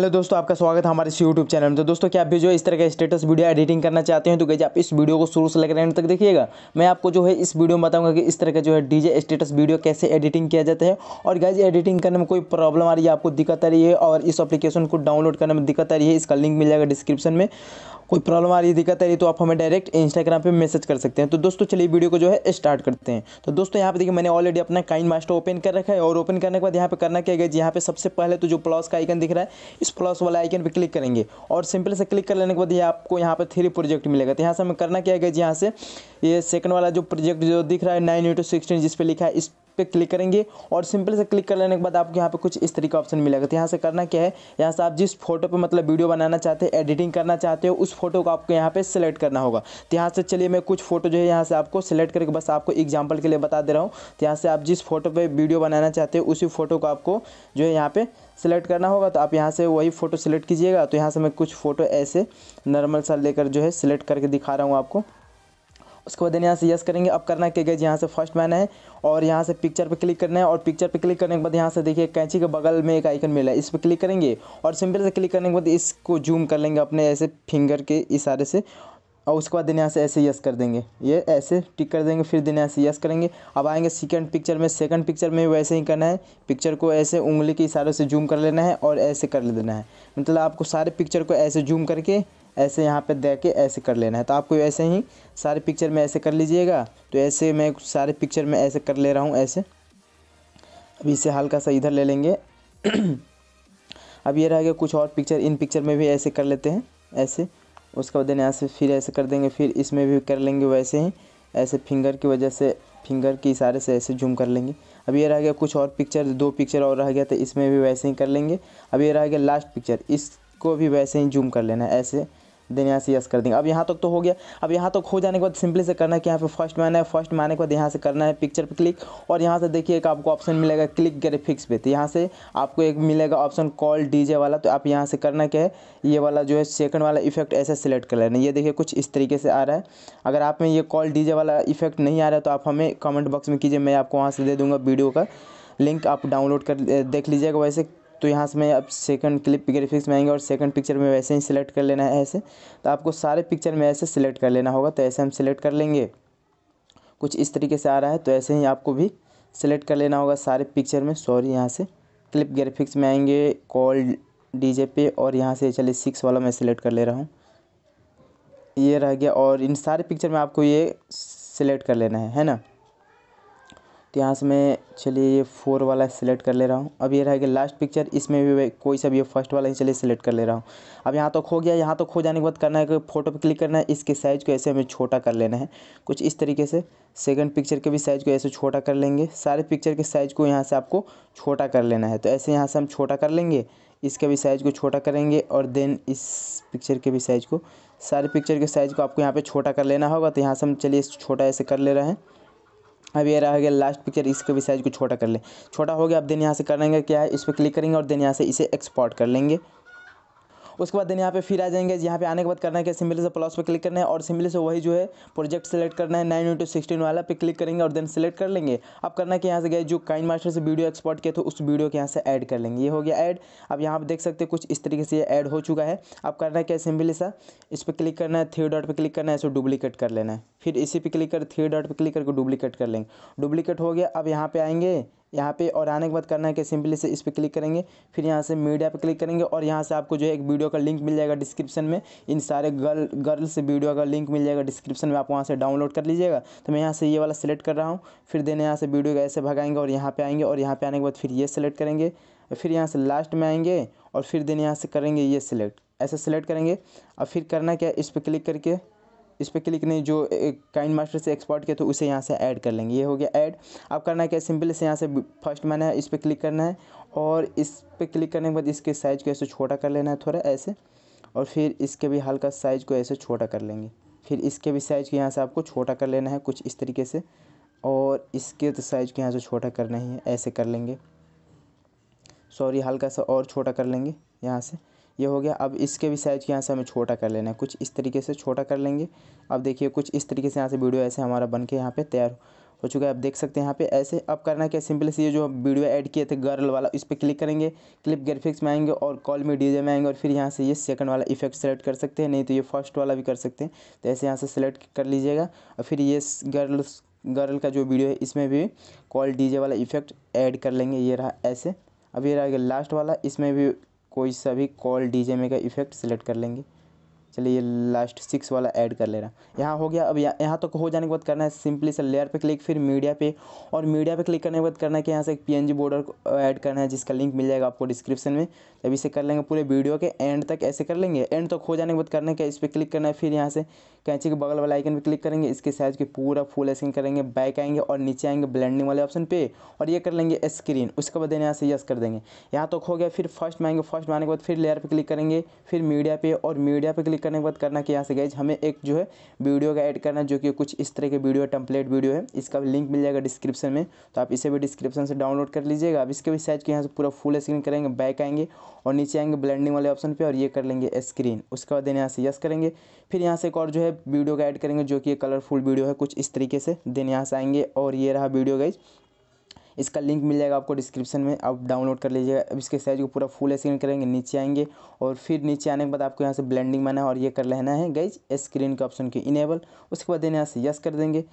hello दोस्तों आपका स्वागत है हमारे इस यूट्यूब चैनल में तो दोस्तों क्या आप भी जो है इस तरह का स्टेटस वीडियो एडिटिंग करना चाहते हैं तो गई आप इस वीडियो को शुरू से लेकर एंड तक देखिएगा मैं आपको जो है इस वीडियो में बताऊंगा कि इस तरह का जो है डीजे स्टेटस वीडियो कैसे एडिटिंग किया जाता है और गाइज एडिटिंग करने में कोई प्रॉब्लम आ रही है आपको दिक्कत आ रही है और इस अपलीकेशन को डाउनलोड करने में दिक्कत आ रही है इसका लिंक मिल जाएगा डिस्क्रिप्शन में कोई प्रॉब्लम आ रही है दिक्कत आ रही है तो आप हमें डायरेक्ट इंस्टाग्राम पे मैसेज कर सकते हैं तो दोस्तों चलिए वीडियो को जो है स्टार्ट करते हैं तो दोस्तों यहाँ पे देखिए मैंने ऑलरेडी अपना काइन मास्टर ओपन कर रखा है और ओपन करने के बाद यहाँ पे करना क्या गया यहाँ पे सबसे पहले तो जो प्लस का आइकन दिख रहा है इस इस प्लस वाले आइकन पर क्लिक करेंगे और सिंपल से क्लिक कर लेने के बाद ये आपको यहाँ पर थ्री प्रोजेक्ट मिलेगा तो यहाँ से हमें करना क्या है यहाँ से ये सेकंड वाला जो प्रोजेक्ट जो दिख रहा है नाइन इंटू सिक्सटीन जिस पर लिखा है इस पर क्लिक करेंगे और सिंपल से क्लिक कर लेने के बाद आपको यहाँ पे कुछ इस तरीके का ऑप्शन मिलेगा तो यहाँ से करना क्या है यहाँ से आप जिस फोटो पर मतलब वीडियो बनाना चाहते हैं एडिटिंग करना चाहते हो उस फोटो को आपको यहाँ पर सेलेक्ट करना होगा तो यहाँ से चलिए मैं कुछ फोटो जो है यहाँ से आपको सेलेक्ट करके बस आपको एग्जाम्पल के लिए बता दे रहा हूँ तो यहाँ से आप जिस फोटो पर वीडियो बनाना चाहते हो उसी फोटो को आपको जो है यहाँ पर सेलेक्ट करना होगा तो आप यहाँ से वही फ़ोटो सेलेक्ट कीजिएगा तो यहाँ से मैं कुछ फ़ोटो ऐसे नॉर्मल सा लेकर जो है सिलेक्ट करके दिखा रहा हूँ आपको उसके बाद यहाँ से यस करेंगे अब करना क्या गैज यहाँ से फर्स्ट मैन है और यहाँ से पिक्चर पे क्लिक करना है और पिक्चर पे क्लिक करने के बाद यहाँ से देखिए कैंची के बगल में एक आइकन मिला है इस पर क्लिक करेंगे और सिंपल से क्लिक करने के बाद इसको जूम कर लेंगे अपने ऐसे फिंगर के इशारे से और उसके बाद दिन यहाँ से ऐसे यस कर देंगे ये ऐसे टिक कर देंगे फिर दिन यहाँ से यस करेंगे अब आएंगे सेकंड पिक्चर में सेकंड पिक्चर में वैसे ही करना है पिक्चर को ऐसे उंगली के इशारों से जूम कर लेना है और ऐसे कर लेना है मतलब आपको सारे पिक्चर को ऐसे जूम करके ऐसे यहाँ पे दे के ऐसे कर लेना है तो आपको ऐसे ही सारे पिक्चर में ऐसे कर लीजिएगा तो ऐसे मैं सारे पिक्चर में ऐसे कर ले रहा हूँ ऐसे अब इसे हल्का सा इधर ले लेंगे अब ये रह गया कुछ और पिक्चर इन पिक्चर में भी ऐसे कर लेते हैं ऐसे उसके बाद यहाँ से फिर ऐसे कर देंगे फिर इसमें भी कर लेंगे वैसे ही ऐसे फिंगर की वजह से फिंगर के इशारे से ऐसे जूम कर लेंगे अब ये रह गया कुछ और पिक्चर दो पिक्चर और रह गया तो इसमें भी वैसे ही कर लेंगे अब ये रह गया लास्ट पिक्चर इसको भी वैसे ही जूम कर लेना है ऐसे देन यहाँ से यस कर देंगे अब यहाँ तक तो हो गया अब यहाँ तक हो जाने के बाद सिंपली से करना है कि यहाँ पे फर्स्ट मैन है फर्स्ट मैन के बाद यहाँ से करना है पिक्चर पे क्लिक और यहाँ से देखिए एक आपको ऑप्शन मिलेगा क्लिक ग्रेफिक्स पे तो यहाँ से आपको एक मिलेगा ऑप्शन कॉल डीजे वाला तो आप यहाँ से करना क्या है ये वाला जो है सेकंड वाला इफेक्ट ऐसे सिलेक्ट कर लेना ये देखिए कुछ इस तरीके से आ रहा है अगर आप में ये कॉल डी वाला इफेक्ट नहीं आ रहा है तो आप हमें कमेंट बॉक्स में कीजिए मैं आपको वहाँ से दे दूँगा वीडियो का लिंक आप डाउनलोड कर देख लीजिएगा वैसे तो यहाँ से मैं अब सेकंड क्लिप ग्रेफिक्स में आएंगे और सेकंड पिक्चर में वैसे ही सिलेक्ट कर लेना है ऐसे तो आपको सारे पिक्चर में ऐसे सिलेक्ट कर लेना होगा तो ऐसे हम सिलेक्ट कर लेंगे कुछ इस तरीके से आ रहा है तो ऐसे ही आपको भी सिलेक्ट कर लेना होगा सारे पिक्चर में सॉरी यहाँ से क्लिप ग्रेफिक्स में आएंगे कॉल डी पे और यहाँ से चलिए सिक्स वाला मैं सिलेक्ट कर ले रहा हूँ ये रह गया और इन सारे पिक्चर में आपको ये सिलेक्ट कर लेना है है ना तो यहाँ से मैं चलिए ये फोर वाला सिलेक्ट कर ले रहा हूँ अब ये रह कि लास्ट पिक्चर इसमें भी कोई सा भी ये फर्स्ट वाला ही चलिए सिलेक्ट कर ले रहा हूँ अब यहाँ तो खो गया यहाँ तो खो जाने के बाद करना है कि फोटो पे क्लिक करना है इसके साइज़ को ऐसे हमें छोटा कर लेना है कुछ इस तरीके से सेकंड पिक्चर के भी साइज़ को ऐसे छोटा कर लेंगे सारे पिक्चर के साइज़ को यहाँ से आपको छोटा कर लेना है तो ऐसे यहाँ से हम छोटा कर लेंगे इसका भी साइज़ को छोटा करेंगे और देन इस पिक्चर के भी साइज़ को सारे पिक्चर के साइज़ को आपको यहाँ पर छोटा कर लेना होगा तो यहाँ से हम चलिए छोटा ऐसे कर ले रहे हैं अब ये रह गया लास्ट पिक्चर इसके भी साइज़ को छोटा कर लें छोटा हो गया अब देन यहाँ से करेंगे क्या है इस पर क्लिक करेंगे और देन यहाँ से इसे एक्सपोर्ट कर लेंगे उसके बाद देन यहाँ पे फिर आ जाएंगे यहाँ पे आने के बाद करना है क्या सिंपली से प्लस पे क्लिक करना है और सिंपली से वही जो है प्रोजेक्ट सेलेक्ट करना है नाइन इंटू सिक्सटीन वाला पे क्लिक करेंगे और देन सेलेक्ट कर लेंगे अब करना है कि यहाँ से गए जो काइन मास्टर से वीडियो एक्सपोर्ट किया तो उस वीडियो के यहाँ से ऐड कर लेंगे ये हो गया ऐड अब यहाँ पर देख सकते हैं कुछ इस तरीके से ऐड हो चुका है अब करना है क्या सिंपली सा इस पर क्लिक करना है थ्री डॉट पर क्लिक करना है इसको डुप्लीकेट कर लेना है फिर इसी पे क्लिक कर थ्री डॉट पे क्लिक करके डुप्लीकेट कर लेंगे डुप्लीकेट हो गया अब यहाँ पे आएंगे यहाँ पे और आने के बाद करना है कि सिंपली से इस पर क्लिक करेंगे फिर यहाँ से मीडिया पे क्लिक करेंगे और यहाँ से आपको जो है एक वीडियो का लिंक मिल जाएगा डिस्क्रिप्शन में इन सारे गर्ल गर्ल्स वीडियो का लिंक मिल जाएगा डिस्क्रिप्शन में आप वहाँ से डाउनलोड कर लीजिएगा तो मैं यहाँ से ये वाला सेलेक्ट कर रहा हूँ फिर देने यहाँ से वीडियो का ऐसे भगाएंगे और यहाँ पर आएंगे और यहाँ पर आने के बाद फिर ये सेलेक्ट करेंगे फिर यहाँ से लास्ट में आएंगे और फिर देने यहाँ से करेंगे ये सिलेक्ट ऐसे सेलेक्ट करेंगे और फिर करना क्या इस पर क्लिक करके इस पर क्लिक नहीं जो काइन मास्टर से एक्सपोर्ट किया तो उसे यहाँ से ऐड कर लेंगे ये हो गया ऐड अब करना है क्या सिंपल से यहाँ से फर्स्ट मैंने इस पर क्लिक करना है और इस पर क्लिक करने के बाद इसके साइज़ को ऐसे छोटा कर लेना है थोड़ा ऐसे और फिर इसके भी हल्का साइज़ को ऐसे छोटा कर लेंगे फिर इसके भी साइज़ को यहाँ से आपको छोटा कर लेना है कुछ इस तरीके से और इसके तो साइज़ को यहाँ से छोटा करना ही है ऐसे कर लेंगे सॉरी हल्का सा और छोटा कर लेंगे यहाँ से ये हो गया अब इसके भी साइज़ के यहाँ से हमें छोटा कर लेना है कुछ इस तरीके से छोटा कर लेंगे अब देखिए कुछ इस तरीके से यहाँ से वीडियो ऐसे हमारा बन के यहाँ पर तैयार हो चुका है आप देख सकते हैं यहाँ पे ऐसे अब करना क्या सिंपल से ये जो वीडियो ऐड किए थे गर्ल वाला इस पर क्लिक करेंगे क्लिप ग्राफिक्स में आएंगे और कॉल में डीजे में आएंगे और फिर यहाँ से ये सेकंड वाला इफेक्ट सेलेक्ट कर सकते हैं नहीं तो ये फर्स्ट वाला भी कर सकते हैं तो ऐसे यहाँ से सेलेक्ट कर लीजिएगा और फिर ये गर्ल्स गर्ल का जो वीडियो है इसमें भी कॉल डी वाला इफेक्ट ऐड कर लेंगे ये रहा ऐसे अब ये रहा लास्ट वाला इसमें भी कोई सा भी कॉल डी जे का इफ़ेक्ट सेलेक्ट कर लेंगे चलिए ये लास्ट सिक्स वाला ऐड कर ले रहा यहाँ हो गया अब यहाँ यहाँ तक तो हो जाने के बाद करना है सिंपली से लेयर पे क्लिक फिर मीडिया पे और मीडिया पे क्लिक करने के बाद करना है कि यहाँ से एक पीएनजी बॉर्डर को ऐड करना है जिसका लिंक मिल जाएगा आपको डिस्क्रिप्शन में तब इसे कर लेंगे पूरे वीडियो के एंड तक ऐसे कर लेंगे एंड तक तो हो जाने के बाद करना है इस पर क्लिक करना है फिर यहाँ से कैंची के बगल वाला आइकन पर क्लिक करेंगे इसके साइज की पूरा फुल स्क्रीन करेंगे बैक आएंगे और नीचे आएंगे ब्लैंडिंग वाले ऑप्शन पे और ये कर लेंगे स्क्रीन उसके बाद यहाँ से यस कर देंगे यहाँ तक हो गया फिर फर्स्ट में आएंगे फर्स्ट में आने के बाद फिर लेयर पर क्लिक करेंगे फिर मीडिया पे और मीडिया पर क्लिक क्लिक करने के बाद करना कि यहाँ से गैज हमें एक जो है वीडियो का ऐड करना जो कि कुछ इस तरह के वीडियो टम्पलेट वीडियो है इसका भी लिंक मिल जाएगा डिस्क्रिप्शन में तो आप इसे भी डिस्क्रिप्शन से डाउनलोड कर लीजिएगा अब इसके भी साइज को यहाँ से पूरा फुल स्क्रीन करेंगे बैक आएंगे और नीचे आएंगे ब्लेंडिंग वाले ऑप्शन पर और ये कर लेंगे स्क्रीन उसके बाद यहाँ से यस करेंगे फिर यहाँ से एक और जो है वीडियो का ऐड करेंगे जो कि कलरफुल वीडियो है कुछ इस तरीके से देन यहाँ से आएंगे और ये रहा वीडियो गाइज इसका लिंक मिल जाएगा आपको डिस्क्रिप्शन में आप डाउनलोड कर लीजिएगा अब इसके साइज को पूरा फुल स्क्रीन करेंगे नीचे आएंगे और फिर नीचे आने के बाद आपको यहाँ से ब्लेंडिंग बना है और ये कर लेना है गैज स्क्रीन के ऑप्शन के इनेबल उसके बाद यहाँ से यस कर देंगे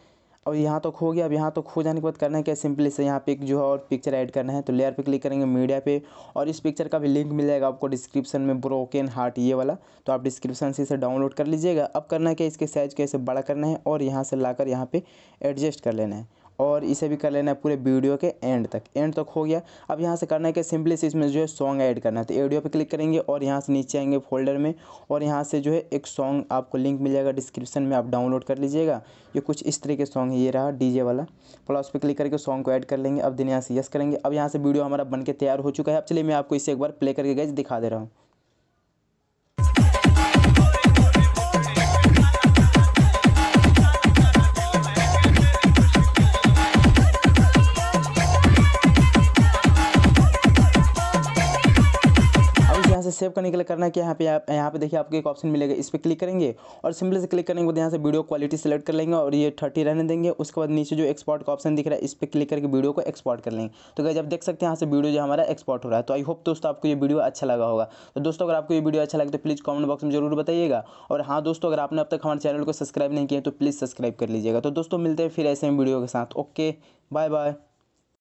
और यहाँ तो खो गया अब यहाँ तो खो जाने के बाद करना है क्या सिंपली से यहाँ पे एक जो है और पिक्चर ऐड करना है तो लेयर पे क्लिक करेंगे मीडिया पे और इस पिक्चर का भी लिंक मिल जाएगा आपको डिस्क्रिप्शन में ब्रोकन हार्ट ये वाला तो आप डिस्क्रिप्शन से इसे डाउनलोड कर लीजिएगा अब करना है क्या इसके साइज़ को ऐसे बड़ा करना है और यहाँ से ला कर यहाँ पर एडजस्ट कर लेना है और इसे भी कर लेना है पूरे वीडियो के एंड तक एंड तक हो गया अब यहाँ से करना है कि सिंपली से इसमें जो है सॉन्ग ऐड करना है तो ऑडियो पे क्लिक करेंगे और यहाँ से नीचे आएंगे फोल्डर में और यहाँ से जो है एक सॉन्ग आपको लिंक मिल जाएगा डिस्क्रिप्शन में आप डाउनलोड कर लीजिएगा ये कुछ इस तरह के सॉन्ग है ये रहा डी वाला थोड़ा उस पर क्लिक करके सॉन्ग को ऐड कर लेंगे अब दिन यहाँ से यस करेंगे अब यहाँ से वीडियो हमारा बन के तैयार हो चुका है अब चलिए मैं आपको इसे एक बार प्ले करके गए दिखा दे रहा हूँ सेव करने के लिए करना कि यहाँ पे आप यहाँ पे देखिए आपको एक ऑप्शन मिलेगा इस पर क्लिक करेंगे और सिंपल से क्लिक करने के बाद यहाँ से वीडियो क्वालिटी सेलेक्ट कर लेंगे और ये थर्टी रहने देंगे उसके बाद नीचे जो एक्सपोर्ट का ऑप्शन दिख रहा है इस पर क्लिक करके वीडियो को एक्सपोर्ट कर लेंगे तो क्या जब देख सकते हैं यहाँ से वीडियो जो हमारा एक्सपोर्ट हो रहा है तो आई होप दोस्तों आपको ये वीडियो अच्छा लगा होगा तो दोस्तों अगर आपको ये वीडियो अच्छा लगे तो प्लीज़ कॉमेंट बॉक्स में जरूर बताइएगा और हाँ दोस्तों अगर आपने अब तक हमारे चैनल को सब्सक्राइब नहीं किया तो प्लीज़ सब्सक्राइब कर लीजिएगा तो दोस्तों मिलते हैं फिर ऐसे वीडियो के साथ ओके बाय बाय